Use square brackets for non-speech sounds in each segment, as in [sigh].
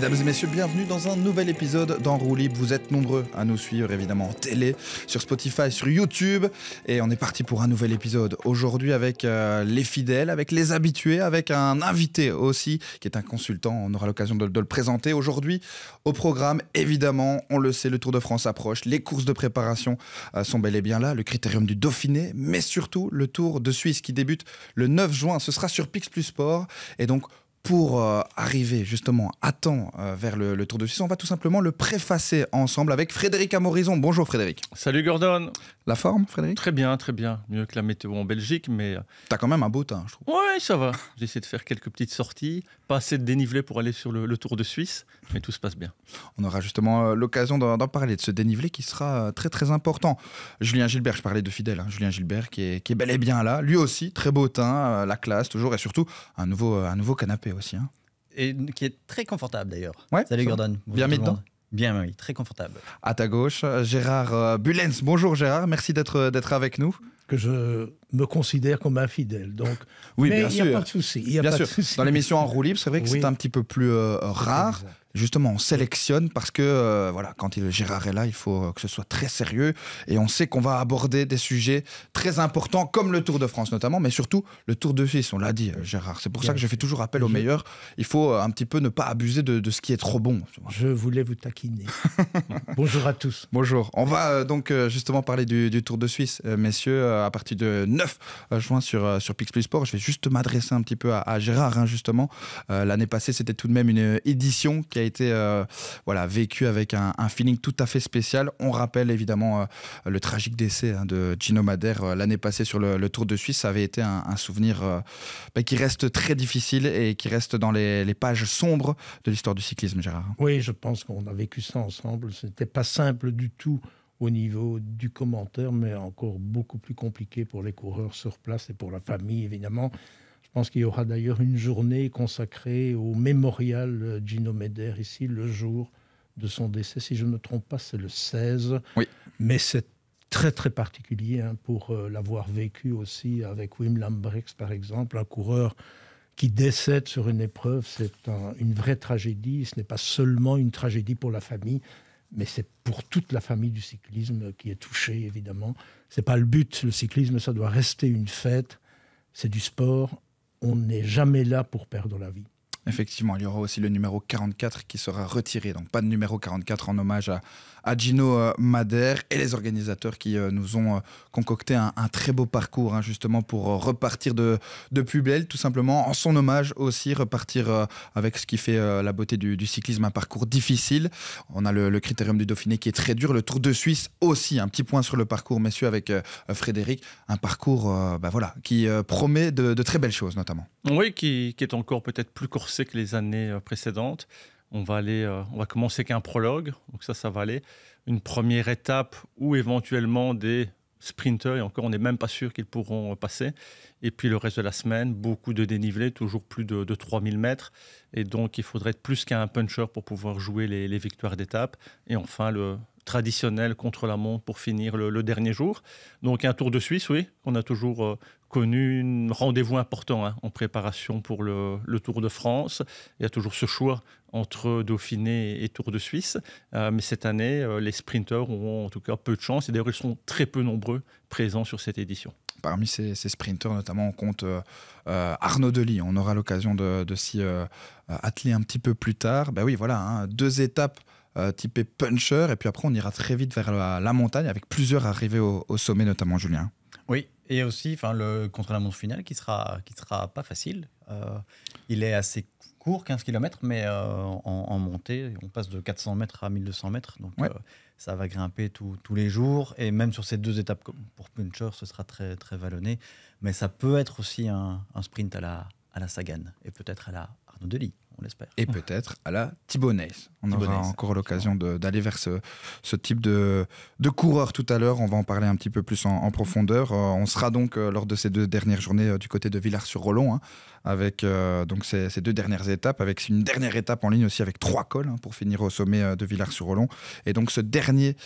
Mesdames et messieurs, bienvenue dans un nouvel épisode d'Enroue Libre. Vous êtes nombreux à nous suivre évidemment en télé, sur Spotify, sur YouTube. Et on est parti pour un nouvel épisode aujourd'hui avec euh, les fidèles, avec les habitués, avec un invité aussi qui est un consultant. On aura l'occasion de, le présenter aujourd'hui. Au programme, évidemment, on le sait, le Tour de France approche, les courses de préparation euh, sont bel et bien là, le critérium du Dauphiné, mais surtout le Tour de Suisse qui débute le 9 juin. Ce sera sur Pix Sport. Et donc, pour euh, arriver justement à temps euh, vers le, le, Tour de Suisse, on va tout simplement le préfacer ensemble avec Frédéric Amorison. Bonjour Frédéric. Salut Gordon. La forme, Frédéric Très bien, très bien. Mieux que la météo en Belgique, mais. Euh, T'as quand même un beau teint, je trouve. Ouais, ça va. J'essaie de faire quelques petites sorties. Pas assez de dénivelé pour aller sur le, Tour de Suisse, mais tout se passe bien. On aura justement euh, l'occasion d'en parler, de ce dénivelé qui sera euh, très très important. Julien Gilbert, je parlais de fidèle. Hein. Julien Gilbert qui est, bel et bien là. Lui aussi, très beau teint, la classe toujours, et surtout un nouveau, un nouveau canapé aussi. Hein et qui est très confortable d'ailleurs. Salut Gordon. Bien mis Bien oui, très confortable. À ta gauche, Gérard euh, Bulens. Bonjour Gérard, merci d'être avec nous. Que je me considère comme infidèle. Donc, oui, mais il n'y a pas de souci. Bien sûr. Dans l'émission en roue libre, c'est vrai que c'est un petit peu plus euh, rare. Justement, on sélectionne parce que euh, voilà, quand il, Gérard est là, il faut euh, que ce soit très sérieux et on sait qu'on va aborder des sujets très importants comme le Tour de France notamment, mais surtout le Tour de Suisse. On l'a dit, Gérard. C'est pour ça que je fais toujours appel aux meilleurs Il faut un petit peu ne pas abuser de, ce qui est trop bon. Je voulais vous taquiner. [laughs] Bonjour à tous. Bonjour. On va donc justement parler du, Tour de Suisse, messieurs, à partir de euh, je sur, euh, sur Pix Sport. Je vais juste m'adresser un petit peu à, Gérard, hein, justement. Euh, l'année passée, c'était tout de même une édition qui a été voilà, vécue avec un, feeling tout à fait spécial. On rappelle évidemment le tragique décès hein, de Gino Madère l'année passée sur le, Tour de Suisse. Ça avait été un, souvenir ben, qui reste très difficile et qui reste dans les, les pages sombres de l'histoire du cyclisme, Gérard. Oui, je pense qu'on a vécu ça ensemble. C'était pas simple du tout au niveau du commentaire, mais encore beaucoup plus compliqué pour les coureurs sur place et pour la famille, évidemment. Je pense qu'il y aura d'ailleurs une journée consacrée au mémorial euh, Gino Meder ici, le jour de son décès. Si je ne me trompe pas, c'est le 16. Oui. Mais c'est très très particulier hein, pour euh, l'avoir vécu aussi avec Wim Lambrex par exemple, un coureur qui décède sur une épreuve, c'est une vraie tragédie. Ce n'est pas seulement une tragédie pour la famille, mais c'est pour toute la famille du cyclisme qui est touchée, évidemment. Ce n'est pas le but, le cyclisme, ça doit rester une fête, c'est du sport, on n'est jamais là pour perdre la vie. Effectivement, il y aura aussi le numéro 44 qui sera retiré. Donc pas de numéro 44 en hommage à, Gino euh, Madère et les organisateurs qui euh, nous ont euh, concocté un, très beau parcours hein, justement pour repartir de, de tout simplement en son hommage aussi, repartir avec ce qui fait la beauté du, cyclisme, un parcours difficile. On a le, Critérium du Dauphiné qui est très dur, le Tour de Suisse aussi, un petit point sur le parcours messieurs avec Frédéric, un parcours bah voilà, qui promet de, très belles choses notamment. Oui, qui est encore peut-être plus court c'est que les années euh, précédentes. On va, aller, euh, on va commencer qu'un prologue, donc ça, ça va aller. Une première étape ou éventuellement des sprinteurs et encore, on n'est même pas sûr qu'ils pourront euh, passer. Et puis le reste de la semaine, beaucoup de dénivelé, toujours plus de, 3000 mètres. Et donc, il faudrait être plus qu'un puncher pour pouvoir jouer les, victoires d'étape. Et enfin, le traditionnel contre la montre pour finir le, le, dernier jour. Donc, un Tour de Suisse, oui, qu'on a toujours connu un rendez-vous important hein, en préparation pour le, Tour de France. Il y a toujours ce choix entre Dauphiné et Tour de Suisse. Euh, mais cette année, euh, les sprinteurs auront en tout cas peu de chance. Et d'ailleurs, ils sont très peu nombreux présents sur cette édition. Parmi ces, ces sprinteurs, notamment, on compte euh, Arnaud Delis. On aura l'occasion de, s'y atteler un petit peu plus tard. Ben oui, voilà, hein, deux étapes typées puncher. Et puis après, on ira très vite vers la, montagne avec plusieurs arrivées au sommet, notamment Julien. Et aussi enfin, le contre-la-montre final qui sera, qui sera pas facile. Euh, il est assez court, 15 km, mais euh, en, montée, on passe de 400 mètres à 1200 mètres. Donc euh, ça va grimper tous les jours. Et même sur ces deux étapes, pour Puncher, ce sera très, très vallonné. Mais ça peut être aussi un, sprint à la, à la Sagan et peut-être à la Arnaud Delis. Et peut-être à la Thibonnaise. On aura encore l'occasion d'aller vers ce, ce type de, coureur tout à l'heure. On va en parler un petit peu plus en, profondeur. Euh, on sera donc euh, lors de ces deux dernières journées euh, du côté de Villars-sur-Rollon, hein, avec donc ces, deux dernières étapes, avec une dernière étape en ligne aussi avec trois cols hein, pour finir au sommet de Villars-sur-Rollon. Et donc ce dernier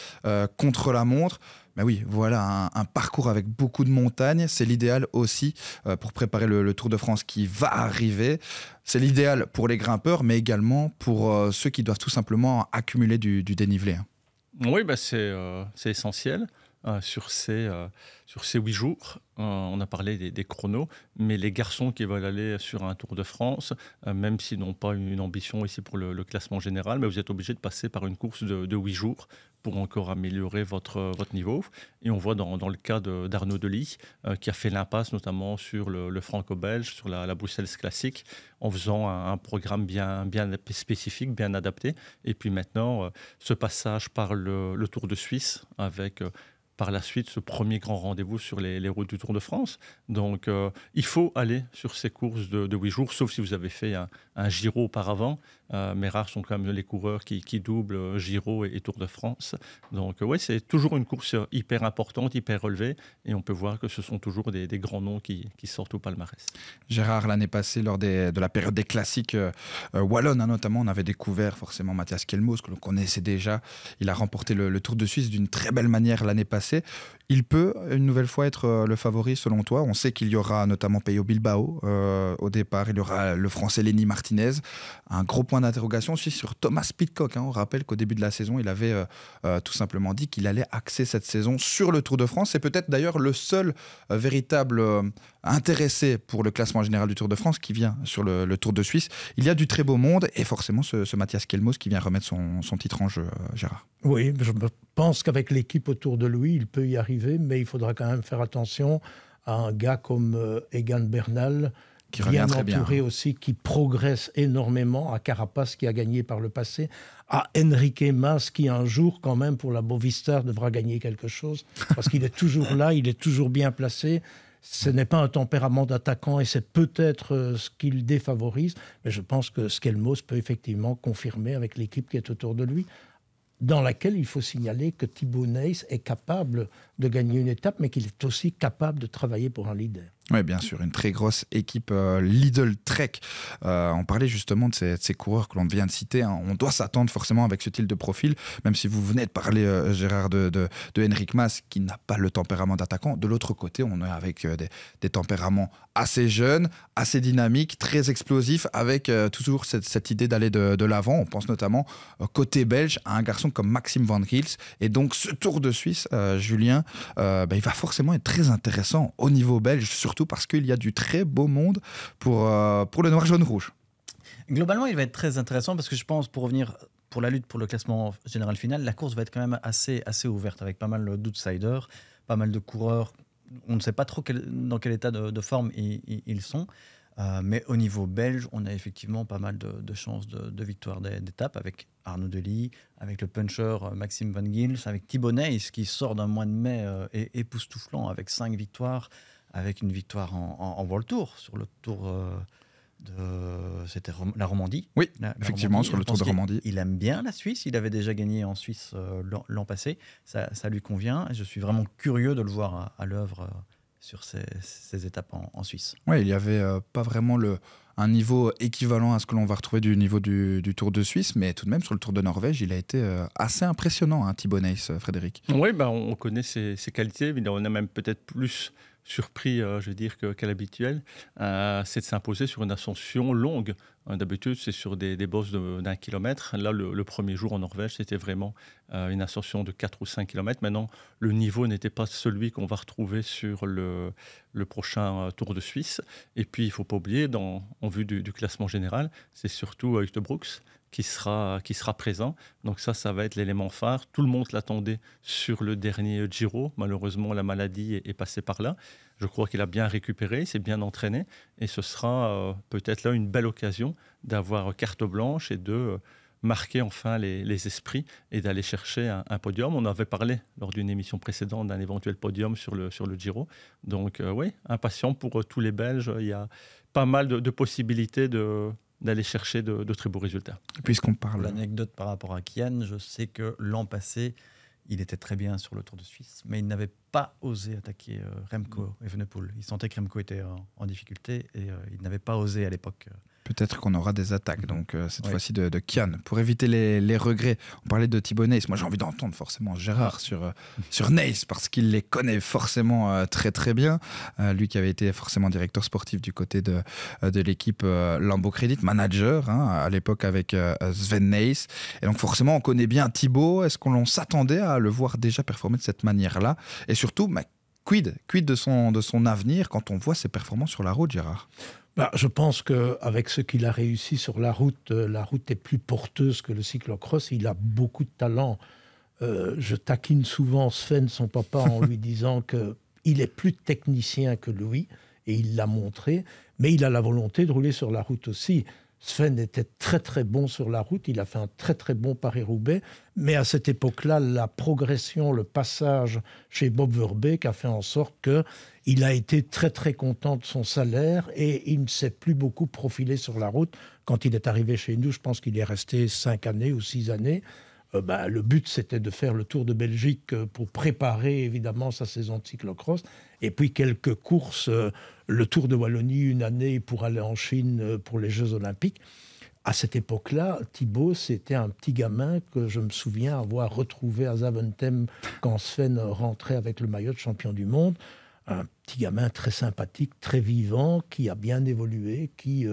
contre-la-montre bah oui, voilà un, parcours avec beaucoup de montagnes. C'est l'idéal aussi euh, pour préparer le, Tour de France qui va arriver. C'est l'idéal pour les grimpeurs, mais également pour euh, ceux qui doivent tout simplement accumuler du, du dénivelé. Hein. Oui, bah c'est euh, essentiel. Euh, sur, ces, euh, sur ces huit jours. Euh, on a parlé des, chronos, mais les garçons qui veulent aller sur un Tour de France, même s'ils n'ont pas une, ambition ici pour le, classement général, mais vous êtes obligé de passer par une course de, huit jours pour encore améliorer votre, votre niveau. Et on voit dans, dans le cas d'Arnaud de, Delis, qui a fait l'impasse notamment sur le, le franco-belge, sur la, Bruxelles classique, en faisant un, programme bien, bien spécifique, bien adapté. Et puis maintenant, ce passage par le, le Tour de Suisse avec par la suite ce premier grand rendez-vous sur les, routes du Tour de France. Donc euh, il faut aller sur ces courses de, huit jours, sauf si vous avez fait un, un giro auparavant. Euh, mais rares sont quand même les coureurs qui, doublent euh, Giro et, Tour de France. Donc euh, oui, c'est toujours une course hyper importante, hyper relevée. Et on peut voir que ce sont toujours des, grands noms qui, sortent au palmarès. Gérard, l'année passée, lors de la période des classiques Wallonne hein, notamment, on avait découvert forcément Mathias Kelmos, que l'on connaissait déjà. Il a remporté le, Tour de Suisse d'une très belle manière l'année passée. Il peut une nouvelle fois être le favori selon toi. On sait qu'il y aura notamment Peyo Bilbao au départ. Il y aura le Français Lenny Martinez. Un gros point d'interrogation aussi sur Thomas Pitcock. Hein. On rappelle qu'au début de la saison, il avait euh, euh, tout simplement dit qu'il allait axer cette saison sur le Tour de France. C'est peut-être d'ailleurs le seul euh, véritable intéressé pour le classement général du Tour de France qui vient sur le, Tour de Suisse. Il y a du très beau monde et forcément ce, Mathias Kelmos qui vient remettre son, son titre en jeu, Gérard. Oui, je pense qu'avec l'équipe autour de lui, il peut y arriver, mais il faudra quand même faire attention à un gars comme Egan Bernal qui bien entouré aussi, qui progresse énormément, à Carapace qui a gagné par le passé, à Enrique Mas qui un jour quand même pour la Bovistar devra gagner quelque chose, parce qu'il est toujours là, il est toujours bien placé. Ce n'est pas un tempérament d'attaquant et c'est peut-être euh, ce qu'il défavorise, mais je pense que Skelmos peut effectivement confirmer avec l'équipe qui est autour de lui dans laquelle il faut signaler que Thibaut Ney est capable de gagner une étape, mais qu'il est aussi capable de travailler pour un leader. Oui, bien sûr, une très grosse équipe euh, Lidl Trek. Euh, on parlait justement de ces, coureurs que l'on vient de citer. Hein. On doit s'attendre forcément avec ce type de profil, même si vous venez de parler, euh, Gérard, de, de, de Henrik Maas qui n'a pas le tempérament d'attaquant. De l'autre côté, on est avec des, tempéraments assez jeunes, assez dynamiques, très explosifs, avec toujours cette, idée d'aller de, l'avant. On pense notamment, côté belge, à un garçon comme Maxime Van Giels. Et donc, ce Tour de Suisse, Julien, euh, ben, il va forcément être très intéressant au niveau belge, surtout parce qu'il y a du très beau monde euh, pour, le noir, jaune, rouge. Globalement, il va être très intéressant parce que je pense, pour revenir pour la lutte pour le classement général final, la course va être quand même assez, assez ouverte avec pas mal d'outsiders, pas mal de coureurs. On ne sait pas trop dans quel état de, forme ils sont. Euh, mais au niveau belge, on a effectivement pas mal de, chances de, de victoire d'étape avec Arnaud Delis, avec le puncher euh, Maxime Van Gils, avec Thibaut qui sort d'un mois de mai euh, époustouflant avec cinq victoires, avec une victoire en, en, World Tour sur le Tour. de... c'était la Romandie. Oui, effectivement, sur le Tour de Romandie. Il, aime bien la Suisse. Il avait déjà gagné en Suisse l'an passé. Ça, lui convient. Je suis vraiment curieux de le voir à, à l'œuvre sur ces, étapes en, Suisse. Oui, il n'y avait euh, pas vraiment le, un niveau équivalent à ce que l'on va retrouver du niveau du, Tour de Suisse, mais tout de même sur le Tour de Norvège, il a été euh, assez impressionnant, hein, Thibaut Frédéric. Oui, bah, on connaît ses, qualités, on a même peut-être plus surpris, euh, je vais dire, qu'à l'habituel, euh, c'est de s'imposer sur une ascension longue. Euh, d'habitude, c'est sur des, bosses d'un kilomètre. Là, le, premier jour en Norvège, c'était vraiment une ascension de 4 ou 5 kilomètres. Maintenant, le niveau n'était pas celui qu'on va retrouver sur le, prochain Tour de Suisse. Et puis, il ne faut pas oublier, en vue du, classement général, c'est surtout Brooks qui sera, qui sera présent. Donc ça, ça va être l'élément phare. Tout le monde l'attendait sur le dernier Giro. Malheureusement, la maladie est, passée par là. Je crois qu'il a bien récupéré, il s'est bien entraîné. Et ce sera euh, peut-être là une belle occasion d'avoir carte blanche et de... Euh, marquer enfin les, esprits et d'aller chercher un, podium. On avait parlé lors d'une émission précédente d'un éventuel podium sur le, sur le Giro. Donc euh, oui, impatient pour tous les Belges. Il y a pas mal de possibilités de, d'aller chercher de, très beaux résultats. Puisqu'on parle. L'anecdote par rapport à Kian, je sais que l'an passé, il était très bien sur le Tour de Suisse, mais il n'avait pas osé attaquer euh, Remco mm. et Il sentait que Remco était en, difficulté et euh, il n'avait pas osé à l'époque. Euh, Peut-être qu'on aura des attaques, donc euh, cette fois-ci de, de Kian, pour éviter les, regrets. On parlait de Thibaut Neis. Moi, j'ai envie d'entendre forcément Gérard sur, euh, sur Neis, parce qu'il les connaît forcément euh, très très bien. lui qui avait été forcément directeur sportif du côté de, de l'équipe Lambeau Credit, manager hein, à l'époque avec Sven Neis. Et donc, forcément, on connaît bien Thibaut. Est-ce qu'on s'attendait à le voir déjà performer de cette manière-là Et surtout, Quid, de son, de son avenir quand on voit ses performances sur la route, Gérard bah, je pense qu'avec ce qu'il a réussi sur la route, euh, la route est plus porteuse que le cyclocross. Il a beaucoup de talent. Euh, je taquine souvent Sven, son papa, en lui [laughs] disant que il est plus technicien que lui. et il l'a montré, mais il a la volonté de rouler sur la route aussi. Sven était très très bon sur la route, il a fait un très très bon Paris-Roubaix, mais à cette époque-là, la progression, le passage chez Bob Verbeek a fait en sorte que il a été très très content de son salaire et il ne s'est plus beaucoup profilé sur la route. Quand il est arrivé chez nous, je pense qu'il est resté cinq années ou six années. Euh, bah, le but c'était de faire le Tour de Belgique euh, pour préparer évidemment sa saison de cyclocross, et puis quelques courses, euh, le Tour de Wallonie une année pour aller en Chine pour les Jeux Olympiques. À cette époque-là, Thibaut, c'était un petit gamin que je me souviens avoir retrouvé à Zaventem quand Sven rentrait avec le maillot de champion du monde. Un petit gamin très sympathique, très vivant, qui a bien évolué, qui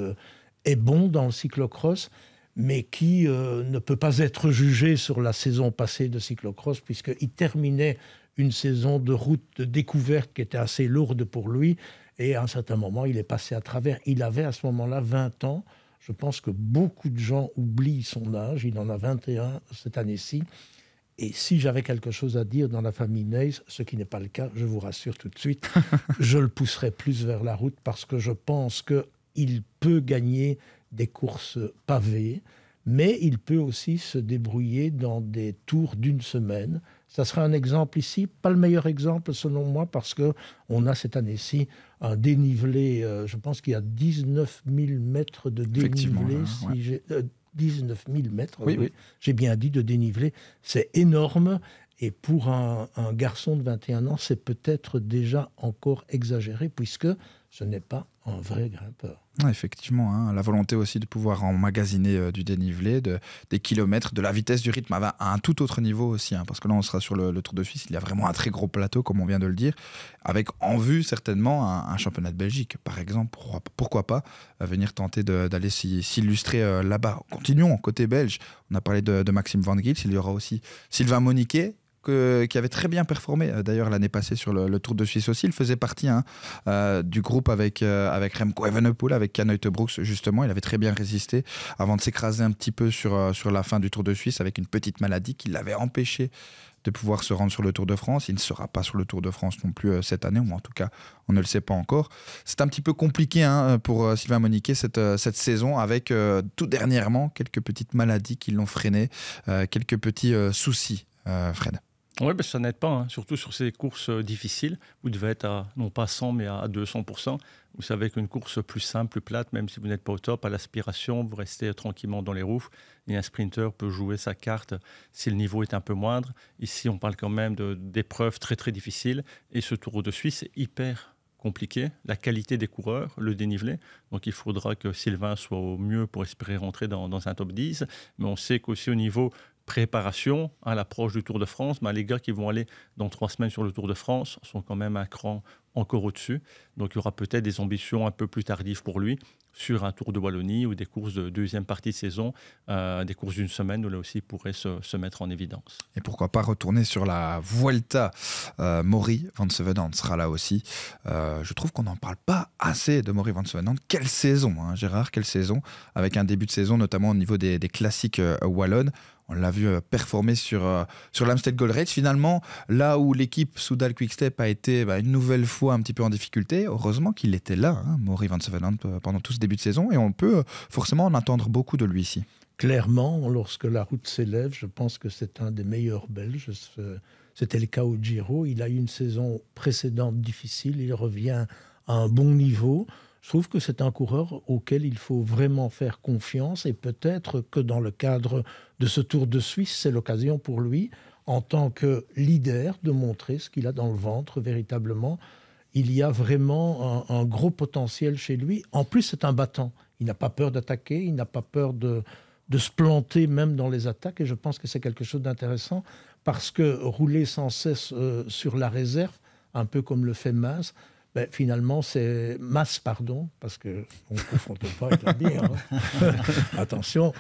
est bon dans le cyclocross mais qui euh, ne peut pas être jugé sur la saison passée de cyclocross, puisqu'il terminait une saison de route de découverte qui était assez lourde pour lui. Et à un certain moment, il est passé à travers. Il avait à ce moment-là 20 ans. Je pense que beaucoup de gens oublient son âge. Il en a 21 cette année-ci. Et si j'avais quelque chose à dire dans la famille Neys, ce qui n'est pas le cas, je vous rassure tout de suite, [laughs] je le pousserais plus vers la route parce que je pense qu'il peut gagner des courses pavées, mais il peut aussi se débrouiller dans des tours d'une semaine. Ça sera un exemple ici, pas le meilleur exemple selon moi, parce que on a cette année-ci un dénivelé, euh, je pense qu'il y a 19 000 mètres de dénivelé, si j'ai... 19 euh, 000 mètres, j'ai bien dit de dénivelé, c'est énorme. Et pour un, un garçon de 21 ans, c'est peut-être déjà encore exagéré, puisque ce n'est pas un vrai grimpeur. Ah, effectivement, hein. la volonté aussi de pouvoir emmagasiner euh, du dénivelé, des kilomètres, de la vitesse, du rythme ah ben, à, un tout autre niveau aussi. Hein. parce que là, on sera sur le, Tour de Suisse, il y a vraiment un très gros plateau, comme on vient de le dire, avec en vue certainement un, championnat de Belgique, par exemple. Pourquoi, pas euh, venir tenter d'aller s'illustrer euh, là-bas Continuons, côté belge, on a parlé de, Maxime Van Giel, il y aura aussi Sylvain Moniquet, qui avait très bien performé euh, d'ailleurs l'année passée sur le, Tour de Suisse aussi. Il faisait partie hein, euh, du groupe avec, euh, avec Remco Evenepoel, avec Canoe Brooks justement. Il avait très bien résisté avant de s'écraser un petit peu sur, sur la fin du Tour de Suisse avec une petite maladie qui l'avait empêché de pouvoir se rendre sur le Tour de France. Il ne sera pas sur le Tour de France non plus cette année, ou en tout cas, on ne le sait pas encore. C'est un petit peu compliqué hein, pour Sylvain Moniquet cette, cette saison, avec tout dernièrement quelques petites maladies qui l'ont freiné, quelques petits soucis, Fred. Oui, ben ça n'aide pas, hein, surtout sur ces courses euh, difficiles. Vous devez être à, non pas 100, mais à 200%. Vous savez qu'une course plus simple, plus plate, même si vous n'êtes pas au top, à l'aspiration, vous restez euh, tranquillement dans les roues. Et un sprinter peut jouer sa carte si le niveau est un peu moindre. Ici, on parle quand même d'épreuves très, très difficiles. Et ce Tour de Suisse est hyper compliqué, la qualité des coureurs, le dénivelé. Donc il faudra que Sylvain soit au mieux pour espérer rentrer dans, dans un top 10. Mais on sait qu'aussi au niveau préparation à l'approche du Tour de France, mais ben, les gars qui vont aller dans trois semaines sur le Tour de France sont quand même un cran encore au-dessus. Donc il y aura peut-être des ambitions un peu plus tardives pour lui sur un Tour de Wallonie ou des courses de deuxième partie de saison, euh, des courses d'une semaine où là aussi il pourrait se, se, mettre en évidence. Et pourquoi pas retourner sur la Vuelta euh, Maury Van Sevenant sera là aussi. Euh, je trouve qu'on n'en parle pas assez de Maury Van Sevenant. Quelle saison, hein, Gérard, quelle saison Avec un début de saison, notamment au niveau des, des classiques wallonnes on l'a vu euh, performer sur, euh, sur l'Amstead Gold Race. Finalement, là où l'équipe Soudal Quickstep a été bah, une nouvelle fois un petit peu en difficulté, heureusement qu'il était là, hein, Maury Van Sevenant, euh, pendant tout ce début de saison, et on peut forcément en attendre beaucoup de lui ici. Clairement, lorsque la route s'élève, je pense que c'est un des meilleurs Belges. C'était le cas au Giro. Il a eu une saison précédente difficile. Il revient à un bon niveau. Je trouve que c'est un coureur auquel il faut vraiment faire confiance et peut-être que dans le cadre de ce Tour de Suisse, c'est l'occasion pour lui, en tant que leader, de montrer ce qu'il a dans le ventre véritablement. Il y a vraiment un, gros potentiel chez lui. En plus, c'est un battant. Il n'a pas peur d'attaquer, il n'a pas peur de, se planter même dans les attaques. Et je pense que c'est quelque chose d'intéressant parce que rouler sans cesse euh, sur la réserve, un peu comme le fait Mas, ben, finalement, c'est masse, pardon, parce qu'on ne confronte pas avec hein. [laughs] Attention,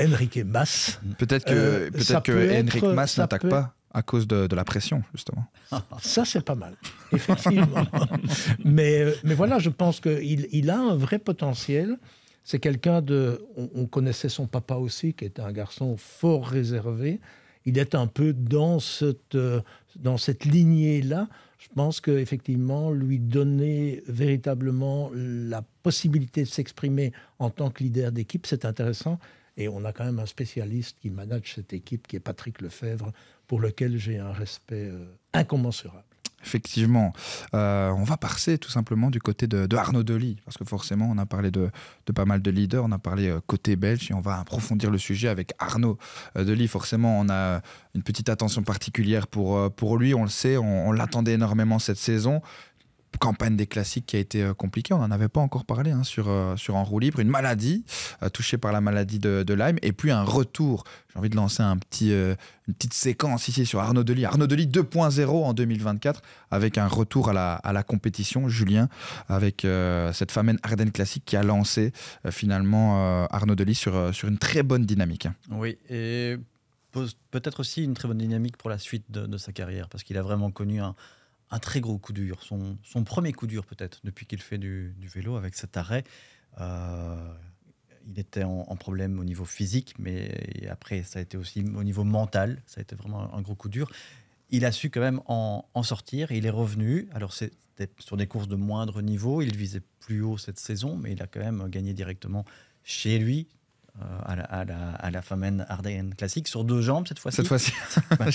Enrique Masse. Peut-être que, euh, peut-être que peut Enrique Masse n'attaque pas à cause de, la pression, justement. [laughs] Ça, c'est pas mal, effectivement. [laughs] mais, euh, mais voilà, je pense qu'il il a un vrai potentiel. C'est quelqu'un de. on, connaissait son papa aussi, qui était un garçon fort réservé il est un peu dans cette, euh, dans cette lignée-là. Je pense qu'effectivement, lui donner véritablement la possibilité de s'exprimer en tant que leader d'équipe, c'est intéressant. Et on a quand même un spécialiste qui manage cette équipe, qui est Patrick Lefebvre, pour lequel j'ai un respect euh, incommensurable. Effectivement. Euh, on va passer tout simplement du côté de, de Arnaud Delis, parce que forcément, on a parlé de, pas mal de leaders, on a parlé euh, côté belge, et on va approfondir le sujet avec Arnaud euh, Delis. Forcément, on a une petite attention particulière pour, pour lui, on le sait, on l'attendait énormément cette saison campagne des classiques qui a été euh, compliquée. On n'en avait pas encore parlé hein, sur, euh, sur En roue libre. Une maladie, euh, touchée par la maladie de, Lyme. Et puis un retour. J'ai envie de lancer un petit, une petite séquence ici sur Arnaud Delis. Arnaud Delis 2.0 en 2024 avec un retour à la, à la compétition. Julien, avec cette fameuse Ardenne classique qui a lancé finalement Arnaud Delis sur, sur une très bonne dynamique. Oui, et peut-être aussi une très bonne dynamique pour la suite de sa carrière parce qu'il a vraiment connu un un très gros coup dur, son, premier coup dur peut-être depuis qu'il fait du, vélo avec cet arrêt. Euh, il était en, problème au niveau physique, mais après ça a été aussi au niveau mental, ça a été vraiment un, gros coup dur. Il a su quand même en, en sortir, il est revenu. Alors c'était sur des courses de moindre niveau, il visait plus haut cette saison, mais il a quand même gagné directement chez lui euh, à, la, à, la, classique, sur deux jambes cette fois-ci. Cette fois-ci, pas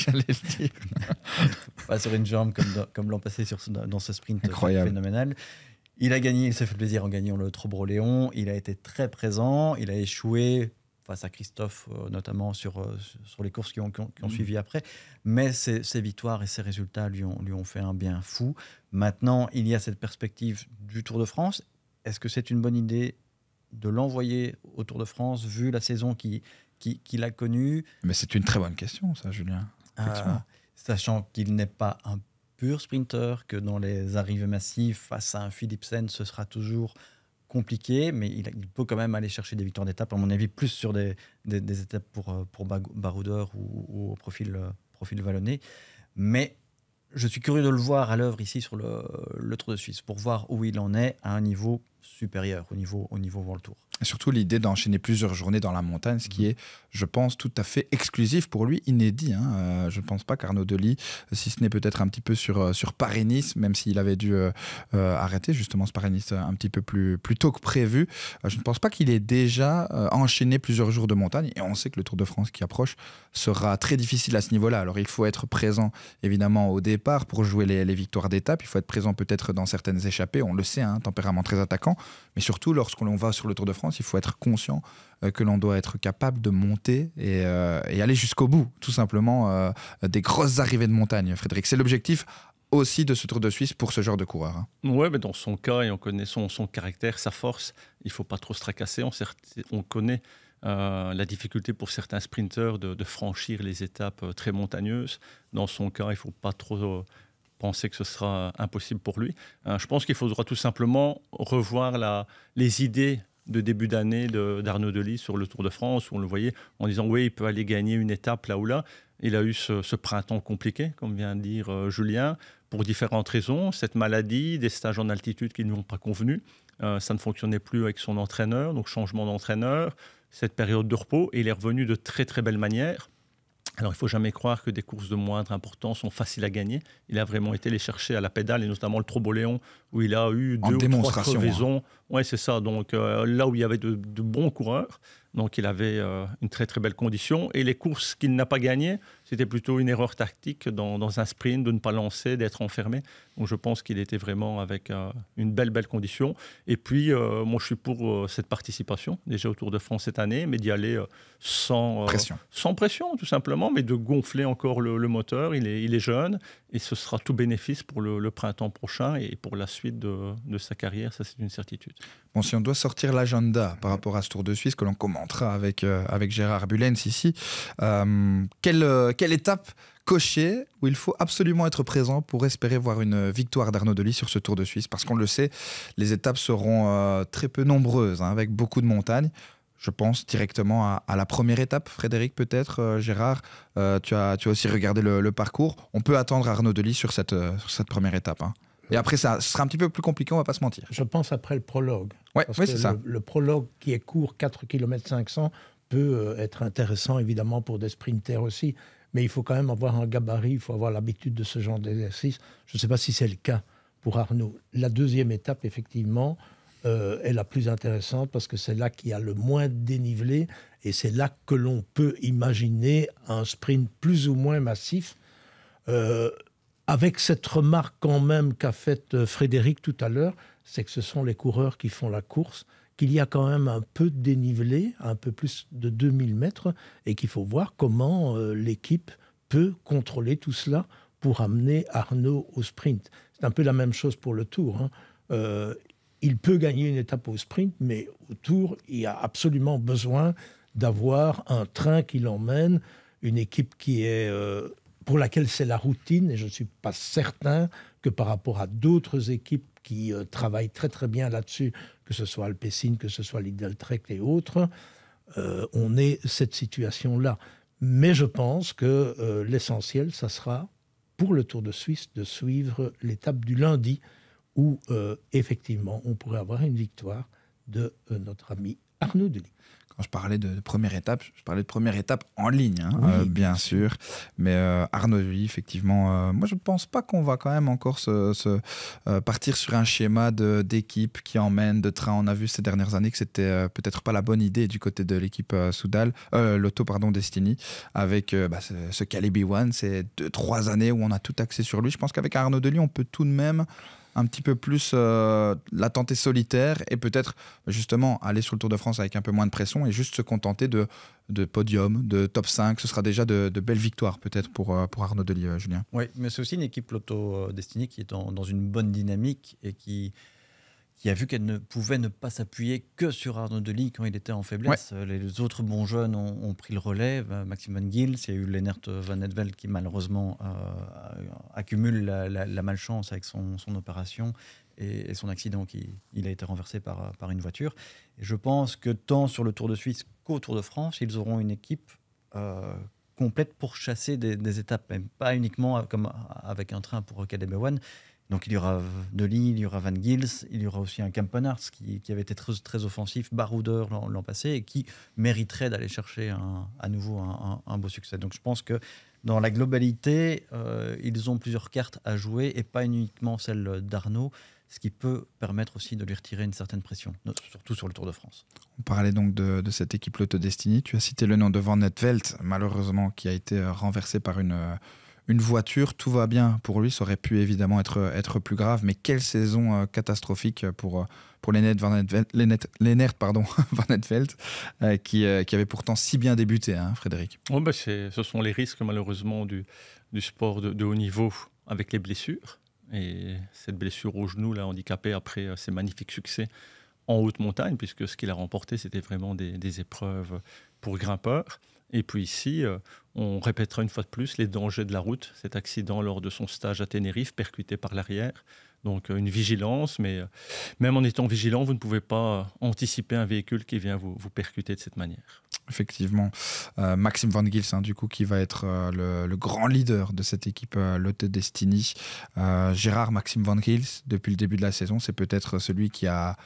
[laughs] [laughs] sur une jambe comme, l'ont passé sur dans ce sprint phénoménal. Il a gagné, il s'est fait plaisir en gagnant le Léon. Il a été très présent. Il a échoué face à Christophe, euh, notamment euh, sur, les courses qui ont, mm. suivi après. Mais ses, victoires et ses résultats lui ont fait un bien fou. Maintenant, il y a cette perspective du Tour de France. Est-ce que c'est une bonne idée de l'envoyer au Tour de France, vu la saison qu'il qui, qui a connue Mais c'est une très bonne question, ça, Julien. Ah, sachant qu'il n'est pas un pur sprinter, que dans les arrivées massives, face à un Philipsen, ce sera toujours compliqué, mais il, peut quand même aller chercher des victoires d'étape, à mon avis, plus sur des, étapes pour, euh, pour baroudeur ou, au profil, euh, profil vallonné. Mais je suis curieux de le voir à l'œuvre ici sur le, le Tour de Suisse, pour voir où il en est à un niveau supérieur au niveau, au niveau World Tour. surtout l'idée d'enchaîner plusieurs journées dans la montagne, ce qui est, je pense, tout à fait exclusif pour lui, inédit. Hein. Euh, je ne pense pas qu'Arnaud Delis, euh, si ce n'est peut-être un petit peu sur, euh, sur Paris-Nice, même s'il avait dû arrêter justement ce Paris-Nice un petit peu plus, plus tôt que prévu, je ne pense pas qu'il ait déjà enchaîné plusieurs jours de montagne. Et on sait que le Tour de France qui approche sera très difficile à ce niveau-là. Alors il faut être présent évidemment au départ pour jouer les, victoires d'étape. Il faut être présent peut-être dans certaines échappées. On le sait, hein, tempérament très attaquant. Mais surtout, lorsqu'on va sur le Tour de France, il faut être conscient euh, que l'on doit être capable de monter et, euh, aller jusqu'au bout, tout simplement, euh, des grosses arrivées de montagne, Frédéric. C'est l'objectif aussi de ce Tour de Suisse pour ce genre de coureur. Hein. Oui, mais dans son cas, et on connaît son, caractère, sa force, il ne faut pas trop se tracasser. On, on connaît la difficulté pour certains sprinteurs de, de, franchir les étapes très montagneuses. Dans son cas, il ne faut pas trop penser que ce sera euh, impossible pour lui. Hein. je pense qu'il faudra tout simplement revoir les idées de début d'année d'Arnaud de, Delis sur le Tour de France, où on le voyait en disant oui, il peut aller gagner une étape là ou là. Il a eu ce, printemps compliqué, comme vient de dire euh, Julien, pour différentes raisons. Cette maladie, des stages en altitude qui ne lui ont pas convenu. Euh, ça ne fonctionnait plus avec son entraîneur, donc changement d'entraîneur, cette période de repos. Et il est revenu de très très belle manière. Alors, il ne faut jamais croire que des courses de moindre importance sont faciles à gagner. Il a vraiment été les chercher à la pédale, et notamment le Troboléon, où il a eu deux ou trois crevaisons. Hein. Ouais, c'est ça. Donc euh, là où il y avait de, bons coureurs, donc il avait euh, une très très belle condition. Et les courses qu'il n'a pas gagnées, c'était plutôt une erreur tactique dans, un sprint de ne pas lancer, d'être enfermé. Donc je pense qu'il était vraiment avec euh, une belle belle condition. Et puis moi je suis pour cette participation déjà au Tour de France cette année, mais d'y aller sans pression, sans pression tout simplement, mais de gonfler encore le, moteur. Il est, il est jeune et ce sera tout bénéfice pour le, le printemps prochain et pour la suite suite de, sa carrière, ça c'est une certitude. Bon, si on doit sortir l'agenda par rapport à ce Tour de Suisse que l'on commentera avec, euh, avec Gérard Bulens ici, euh, quelle, euh, quelle étape cocher où il faut absolument être présent pour espérer voir une victoire d'Arnaud Delis sur ce Tour de Suisse Parce qu'on le sait, les étapes seront très peu nombreuses, hein, avec beaucoup de montagnes. Je pense directement à, la première étape, Frédéric peut-être, Gérard, tu, as, tu as aussi regardé le, parcours. On peut attendre Arnaud Delis sur cette, cette première étape. Hein. Et après, ça sera un petit peu plus compliqué, on va pas se mentir. Je pense après le prologue. oui, c'est ça. Le prologue qui est court, 4 km 500, peut euh, être intéressant évidemment pour des sprinters aussi. Mais il faut quand même avoir un gabarit, il faut avoir l'habitude de ce genre d'exercice. Je ne sais pas si c'est le cas pour Arnaud. La deuxième étape, effectivement, euh, est la plus intéressante parce que c'est là qu'il y a le moins de dénivelé et c'est là que l'on peut imaginer un sprint plus ou moins massif. Euh, avec cette remarque quand même qu'a faite euh, Frédéric tout à l'heure, c'est que ce sont les coureurs qui font la course, qu'il y a quand même un peu de dénivelé, un peu plus de 2000 mètres, et qu'il faut voir comment euh, l'équipe peut contrôler tout cela pour amener Arnaud au sprint. C'est un peu la même chose pour le tour. Hein. Euh, il peut gagner une étape au sprint, mais au tour, il a absolument besoin d'avoir un train qui l'emmène, une équipe qui est pour laquelle c'est la routine, et je ne suis pas certain que par rapport à d'autres équipes qui euh, travaillent très très bien là-dessus, que ce soit Alpessine, que ce soit Lidl-Trek et autres, euh, on ait cette situation-là. Mais je pense que euh, l'essentiel, ça sera pour le Tour de Suisse de suivre l'étape du lundi, où effectivement on pourrait avoir une victoire de notre ami Arnaud Delis je parlais de, première étape, je parlais de première étape en ligne, hein, euh, bien sûr. Mais euh, Arnaud effectivement, euh, moi je ne pense pas qu'on va quand même encore se, partir sur un schéma d'équipe qui emmène de train. On a vu ces dernières années que c'était peut-être pas la bonne idée du côté de l'équipe Soudal, l'auto pardon Destiny, avec bah, ce, Calibi One, C'est deux trois années où on a tout axé sur lui. Je pense qu'avec Arnaud Joly, on peut tout de même un petit peu plus euh, la tenter solitaire et peut-être justement aller sur le Tour de France avec un peu moins de pression et juste se contenter de, de podium, de top 5. Ce sera déjà de, belles victoires peut-être pour, euh, Arnaud Delis euh, Julien. Oui, mais c'est aussi une équipe Lotto destinée qui est dans une bonne dynamique et qui qui a vu qu'elle ne pouvait ne pas s'appuyer que sur Arnaud Delis quand il était en faiblesse. Les autres bons jeunes ont, pris le relais. Euh, Maxime Van Gils, il y a eu Lennart Van Edveld qui malheureusement euh, accumule la, malchance avec son, son opération et, son accident qui il a été renversé par, par une voiture. je pense que tant sur le Tour de Suisse qu'au Tour de France, ils auront une équipe euh, complète pour chasser des, étapes, même pas uniquement comme avec un train pour one 1 donc il y aura De il y aura Van Gils, il y aura aussi un Campenars qui, qui avait été très, offensif, baroudeur l'an passé, et qui mériterait d'aller chercher à nouveau un, beau succès. Donc je pense que dans la globalité, euh, ils ont plusieurs cartes à jouer, et pas uniquement celle d'Arnaud, ce qui peut permettre aussi de lui retirer une certaine pression, surtout sur le Tour de France. On parlait donc de, cette équipe Lotto Destiny, tu as cité le nom de Van Netveld, malheureusement, qui a été euh, renversé par une... Euh, une voiture, tout va bien pour lui. Ça aurait pu évidemment être, être plus grave, mais quelle saison euh, catastrophique pour, euh, pour Lennert Van Lenert, pardon, [laughs] euh, qui, avait pourtant si bien débuté, hein, Frédéric. Oh bah, ce sont les risques malheureusement du, du sport de, haut niveau avec les blessures. Et cette blessure au genou, l'a handicapé après ses magnifiques succès en haute montagne, puisque ce qu'il a remporté, c'était vraiment des, épreuves pour grimpeurs. Et puis ici, on répétera une fois de plus les dangers de la route, cet accident lors de son stage à Tenerife, percuté par l'arrière. Donc euh, une vigilance, mais euh, même en étant vigilant, vous ne pouvez pas euh, anticiper un véhicule qui vient vous, percuter de cette manière. Effectivement. Maxime Van Gils, hein, du coup, qui va être le, grand leader de cette équipe Lotte Destiny. Gérard Maxime Van Gils, depuis le début de la saison, c'est peut-être celui qui a